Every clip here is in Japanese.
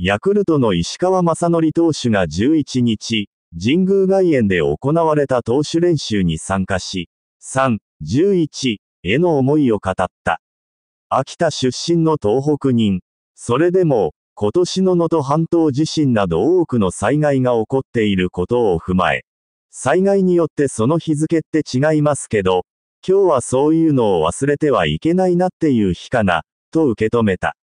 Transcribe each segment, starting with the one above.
ヤクルトの石川正則投手が11日、神宮外苑で行われた投手練習に参加し、3、11への思いを語った。秋田出身の東北人。それでも、今年の能登半島地震など多くの災害が起こっていることを踏まえ、災害によってその日付って違いますけど、今日はそういうのを忘れてはいけないなっていう日かな、と受け止めた。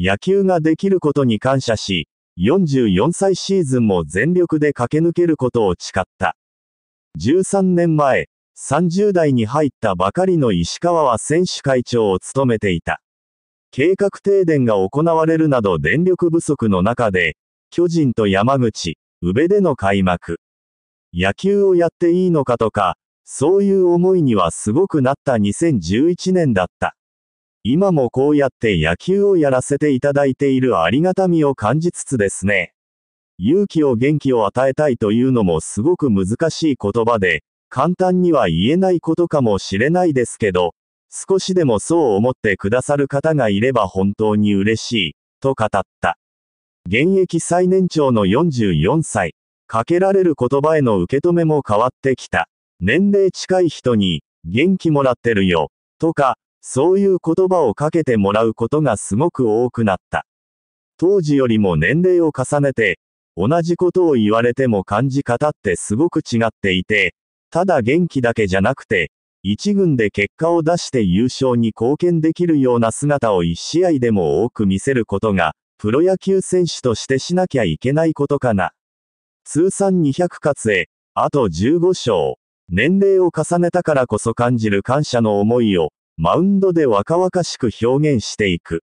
野球ができることに感謝し、44歳シーズンも全力で駆け抜けることを誓った。13年前、30代に入ったばかりの石川は選手会長を務めていた。計画停電が行われるなど電力不足の中で、巨人と山口、宇部での開幕。野球をやっていいのかとか、そういう思いにはすごくなった2011年だった。今もこうやって野球をやらせていただいているありがたみを感じつつですね。勇気を元気を与えたいというのもすごく難しい言葉で、簡単には言えないことかもしれないですけど、少しでもそう思ってくださる方がいれば本当に嬉しい、と語った。現役最年長の44歳、かけられる言葉への受け止めも変わってきた。年齢近い人に、元気もらってるよ、とか、そういう言葉をかけてもらうことがすごく多くなった。当時よりも年齢を重ねて、同じことを言われても感じ方ってすごく違っていて、ただ元気だけじゃなくて、一軍で結果を出して優勝に貢献できるような姿を一試合でも多く見せることが、プロ野球選手としてしなきゃいけないことかな。通算200勝へ、あと15勝。年齢を重ねたからこそ感じる感謝の思いを、マウンドで若々しく表現していく。